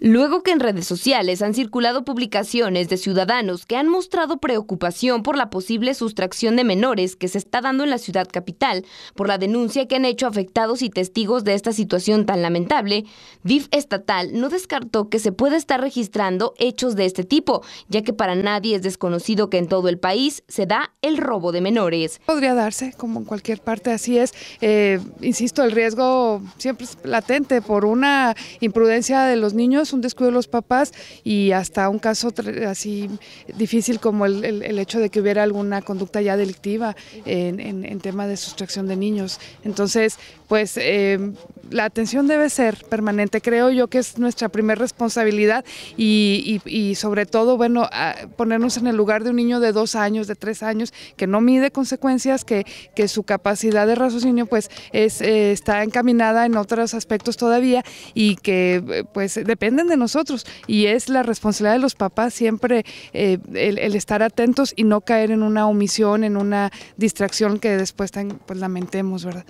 Luego que en redes sociales han circulado publicaciones de ciudadanos que han mostrado preocupación por la posible sustracción de menores que se está dando en la ciudad capital, por la denuncia que han hecho afectados y testigos de esta situación tan lamentable, DIF estatal no descartó que se pueda estar registrando hechos de este tipo, ya que para nadie es desconocido que en todo el país se da el robo de menores. Podría darse, como en cualquier parte, así es. Eh, insisto, el riesgo siempre es latente por una imprudencia de los niños un descuido de los papás y hasta un caso así difícil como el, el, hecho de que hubiera alguna conducta ya delictiva en, en, tema de sustracción de niños. Entonces, pues eh, la atención debe ser permanente. Creo yo que es nuestra primera responsabilidad y, sobre todo, bueno, ponernos en el lugar de un niño de dos años, de tres años, que no mide consecuencias, que, que su capacidad de raciocinio pues es, eh, está encaminada en otros aspectos todavía y que eh, pues dependen de nosotros y es la responsabilidad de los papás siempre eh, el, estar atentos y no caer en una omisión, en una distracción que después pues, lamentemos, ¿verdad?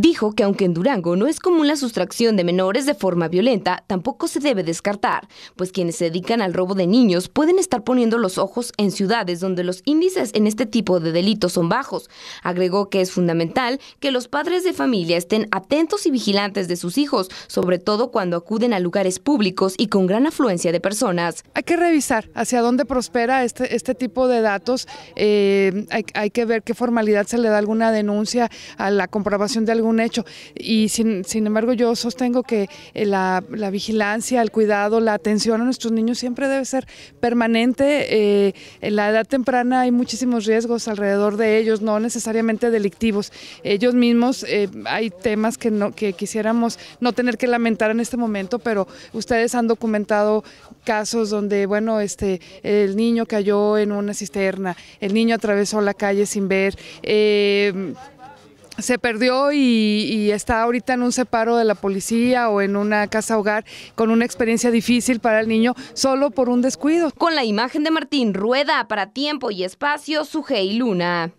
Dijo que aunque en Durango no es común la sustracción de menores de forma violenta, tampoco se debe descartar, pues quienes se dedican al robo de niños pueden estar poniendo los ojos en ciudades donde los índices en este tipo de delitos son bajos. Agregó que es fundamental que los padres de familia estén atentos y vigilantes de sus hijos, sobre todo cuando acuden a lugares públicos y con gran afluencia de personas. Hay que revisar hacia dónde prospera este, este tipo de datos, eh, hay, hay que ver qué formalidad se le da alguna denuncia a la comprobación de algún un hecho. Y sin, sin embargo yo sostengo que eh, la, vigilancia, el cuidado, la atención a nuestros niños siempre debe ser permanente. Eh, en la edad temprana hay muchísimos riesgos alrededor de ellos, no necesariamente delictivos. Ellos mismos eh, hay temas que, no, que quisiéramos no tener que lamentar en este momento, pero ustedes han documentado casos donde, bueno, este, el niño cayó en una cisterna, el niño atravesó la calle sin ver se perdió y, está ahorita en un separo de la policía o en una casa hogar con una experiencia difícil para el niño solo por un descuido. Con la imagen de Martín Rueda para tiempo y espacio, su Luna.